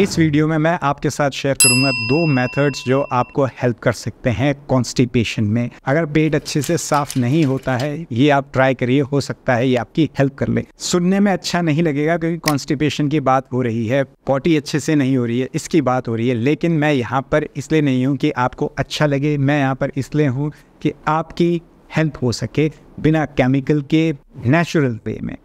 इस वीडियो में मैं आपके साथ शेयर करूंगा दो मेथड्स जो आपको हेल्प कर सकते हैं कॉन्स्टिपेशन में अगर पेट अच्छे से साफ नहीं होता है ये आप ट्राई करिए हो सकता है ये आपकी हेल्प कर ले सुनने में अच्छा नहीं लगेगा क्योंकि कॉन्स्टिपेशन की बात हो रही है पॉटी अच्छे से नहीं हो रही है इसकी बात हो रही है लेकिन मैं यहाँ पर इसलिए नहीं हूँ कि आपको अच्छा लगे मैं यहाँ पर इसलिए हूँ कि आपकी हेल्प हो सके बिना केमिकल के नेचुरल वे में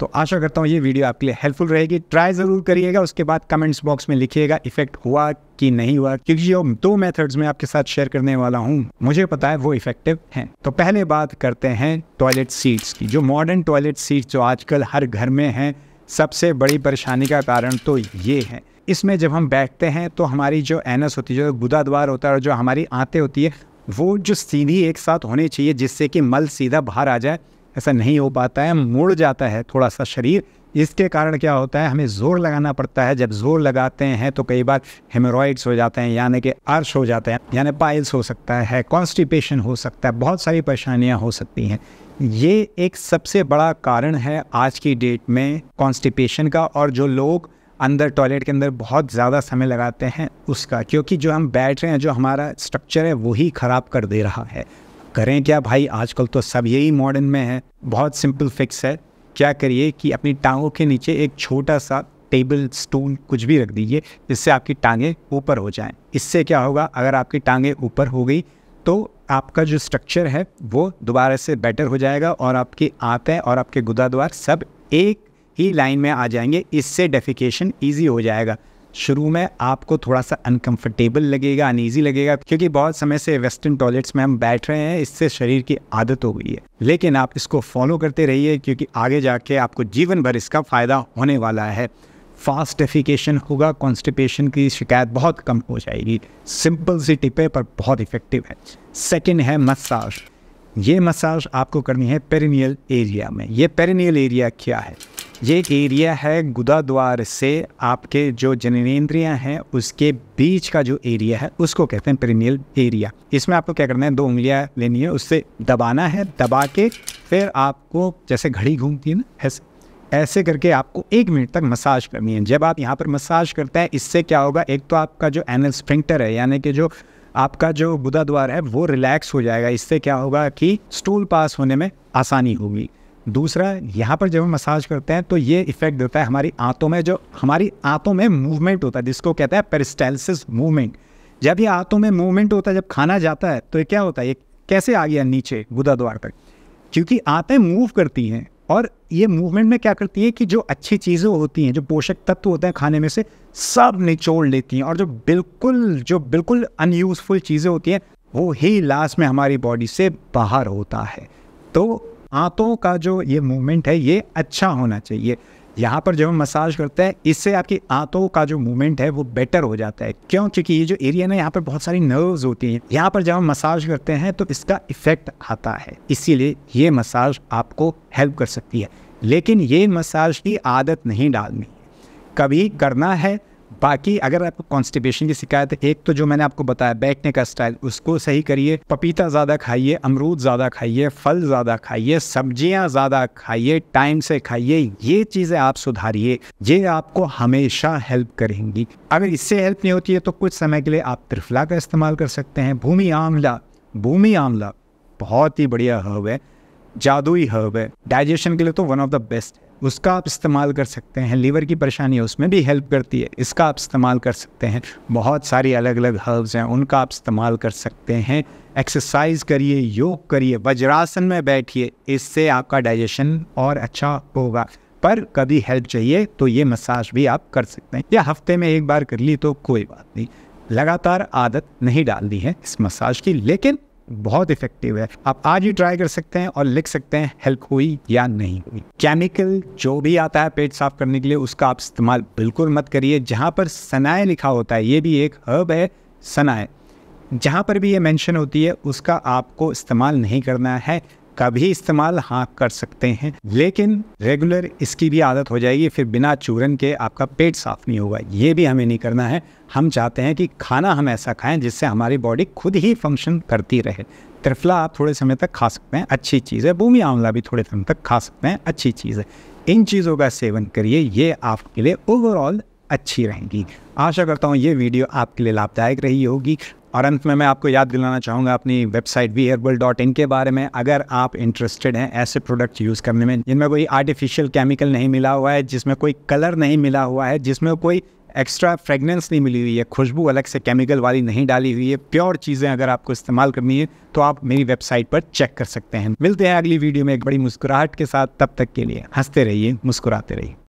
तो आशा करता हूँ ये वीडियो आपके लिए हेल्पफुल रहेगी ट्राई ज़रूर करिएगा उसके बाद कमेंट्स बॉक्स में लिखिएगा इफेक्ट हुआ कि नहीं हुआ क्योंकि जो दो मेथड्स में आपके साथ शेयर करने वाला हूँ मुझे पता है वो इफेक्टिव हैं तो पहले बात करते हैं टॉयलेट सीट्स की जो मॉडर्न टॉयलेट सीट जो आजकल हर घर में हैं सबसे बड़ी परेशानी का कारण तो ये है इसमें जब हम बैठते हैं तो हमारी जो एनस होती है जो गुदा द्वार होता है और जो हमारी आते होती है वो जो सीधी एक साथ होनी चाहिए जिससे कि मल सीधा बाहर आ जाए ऐसा नहीं हो पाता है मुड़ जाता है थोड़ा सा शरीर इसके कारण क्या होता है हमें जोर लगाना पड़ता है जब जोर लगाते हैं तो कई बार हेमोरॉइड्स हो जाते हैं यानी कि अर्श हो जाते हैं यानी पाइल्स हो सकता है कॉन्स्टिपेशन हो सकता है बहुत सारी परेशानियां हो सकती हैं ये एक सबसे बड़ा कारण है आज की डेट में कॉन्स्टिपेशन का और जो लोग अंदर टॉयलेट के अंदर बहुत ज़्यादा समय लगाते हैं उसका क्योंकि जो हम बैठ रहे हैं जो हमारा स्ट्रक्चर है वही ख़राब कर दे रहा है करें क्या भाई आजकल तो सब यही मॉडर्न में है बहुत सिंपल फिक्स है क्या करिए कि अपनी टांगों के नीचे एक छोटा सा टेबल स्टूल कुछ भी रख दीजिए जिससे आपकी टांगें ऊपर हो जाएं इससे क्या होगा अगर आपकी टांगें ऊपर हो गई तो आपका जो स्ट्रक्चर है वो दोबारा से बेटर हो जाएगा और आपकी आते और आपके गुदा द्वार सब एक ही लाइन में आ जाएंगे इससे डेफिकेशन ईजी हो जाएगा शुरू में आपको थोड़ा सा अनकंफर्टेबल लगेगा अनईजी लगेगा क्योंकि बहुत समय से वेस्टर्न टॉयलेट्स में हम बैठ रहे हैं इससे शरीर की आदत हो गई है लेकिन आप इसको फॉलो करते रहिए क्योंकि आगे जाके आपको जीवन भर इसका फ़ायदा होने वाला है फास्ट एफिकेशन होगा कॉन्स्टिपेशन की शिकायत बहुत कम हो जाएगी सिंपल सी टिप है पर बहुत इफेक्टिव है सेकेंड है मसाज ये मसाज आपको करनी है पेरिनियल एरिया में ये पेरिनियल एरिया क्या है ये एरिया है गुदा द्वार से आपके जो जननेन्द्रियाँ हैं उसके बीच का जो एरिया है उसको कहते हैं प्रीमियल एरिया इसमें आपको क्या करना है दो उंगलियाँ लेनी है उससे दबाना है दबा के फिर आपको जैसे घड़ी घूमती है ना ऐसे ऐसे करके आपको एक मिनट तक मसाज करनी है जब आप यहाँ पर मसाज करते हैं इससे क्या होगा एक तो आपका जो एनल स्प्रिंक्टर है यानी कि जो आपका जो गुदा द्वार है वो रिलैक्स हो जाएगा इससे क्या होगा कि स्टूल पास होने में आसानी होगी दूसरा यहाँ पर जब हम मसाज करते हैं तो ये इफेक्ट देता है हमारी आंतों में जो हमारी आंतों में मूवमेंट होता है जिसको कहते हैं पेरिस्टाइलिस मूवमेंट जब ये आंतों में मूवमेंट होता है जब खाना जाता है तो ये क्या होता है ये कैसे आ गया नीचे गुदा द्वार तक क्योंकि आंतें मूव करती हैं और ये मूवमेंट में क्या करती है कि जो अच्छी चीज़ें होती हैं जो पोषक तत्व होते हैं खाने में से सब निचोड़ लेती हैं और जो बिल्कुल जो बिल्कुल अनयूज़फुल चीज़ें होती हैं वो ही लास्ट में हमारी बॉडी से बाहर होता है तो आंतों का जो ये मूवमेंट है ये अच्छा होना चाहिए यहाँ पर जब हम मसाज करते हैं इससे आपकी आंतों का जो मूवमेंट है वो बेटर हो जाता है क्यों क्योंकि ये जो एरिया ना यहाँ पर बहुत सारी नर्व्स होती हैं यहाँ पर जब हम मसाज करते हैं तो इसका इफेक्ट आता है इसीलिए ये मसाज आपको हेल्प कर सकती है लेकिन ये मसाज की आदत नहीं डालनी कभी करना है बाकी अगर आपको कॉन्स्टिपेशन की शिकायत है एक तो जो मैंने आपको बताया बैठने का स्टाइल उसको सही करिए पपीता ज़्यादा खाइए अमरूद ज़्यादा खाइए फल ज़्यादा खाइए सब्जियाँ ज़्यादा खाइए टाइम से खाइए ये चीज़ें आप सुधारिए ये आपको हमेशा हेल्प करेंगी अगर इससे हेल्प नहीं होती है तो कुछ समय के लिए आप त्रिफला का इस्तेमाल कर सकते हैं भूमि आंवला भूमि आंवला बहुत ही बढ़िया हर्ब है जादुई हर्ब है डाइजेशन के लिए तो वन ऑफ द बेस्ट है उसका आप इस्तेमाल कर सकते हैं लीवर की परेशानी है उसमें भी हेल्प करती है इसका आप इस्तेमाल कर सकते हैं बहुत सारी अलग अलग हर्ब्स हैं उनका आप इस्तेमाल कर सकते हैं एक्सरसाइज करिए योग करिए वज्रासन में बैठिए इससे आपका डाइजेशन और अच्छा होगा पर कभी हेल्प चाहिए तो ये मसाज भी आप कर सकते हैं या हफ्ते में एक बार कर ली तो कोई बात नहीं लगातार आदत नहीं डालनी है इस मसाज की लेकिन बहुत इफेक्टिव है आप आज ही ट्राई कर सकते हैं और लिख सकते हैं हेल्प हुई या नहीं हुई केमिकल जो भी आता है पेट साफ करने के लिए उसका आप इस्तेमाल बिल्कुल मत करिए जहाँ पर सनाए लिखा होता है ये भी एक हर्ब है सनाए जहाँ पर भी ये मेंशन होती है उसका आपको इस्तेमाल नहीं करना है का भी इस्तेमाल हाँ कर सकते हैं लेकिन रेगुलर इसकी भी आदत हो जाएगी फिर बिना चूरन के आपका पेट साफ नहीं होगा ये भी हमें नहीं करना है हम चाहते हैं कि खाना हम ऐसा खाएं जिससे हमारी बॉडी खुद ही फंक्शन करती रहे त्रिफला आप थोड़े समय तक खा सकते हैं अच्छी चीज़ है भूमि आंवला भी थोड़े समय तक खा सकते हैं अच्छी चीज़ है इन चीज़ों का सेवन करिए ये आपके लिए ओवरऑल अच्छी रहेंगी आशा करता हूँ ये वीडियो आपके लिए लाभदायक रही होगी और अंत में मैं आपको याद दिलाना चाहूँगा अपनी website V herbal dot in के बारे में अगर आप इंटरेस्टेड हैं ऐसे प्रोडक्ट यूज़ करने में जिनमें कोई आर्टिफिशियल केमिकल नहीं मिला हुआ है जिसमें कोई कलर नहीं मिला हुआ है जिसमें कोई एक्स्ट्रा फ्रेगनेंस नहीं मिली हुई है खुशबू अलग से केमिकल वाली नहीं डाली हुई है प्योर चीज़ें अगर आपको इस्तेमाल करनी है तो आप मेरी वेबसाइट पर चेक कर सकते हैं मिलते हैं अगली वीडियो में एक बड़ी मुस्कुराहट के साथ तब तक के लिए हंसते रहिए मुस्कुराते रहिए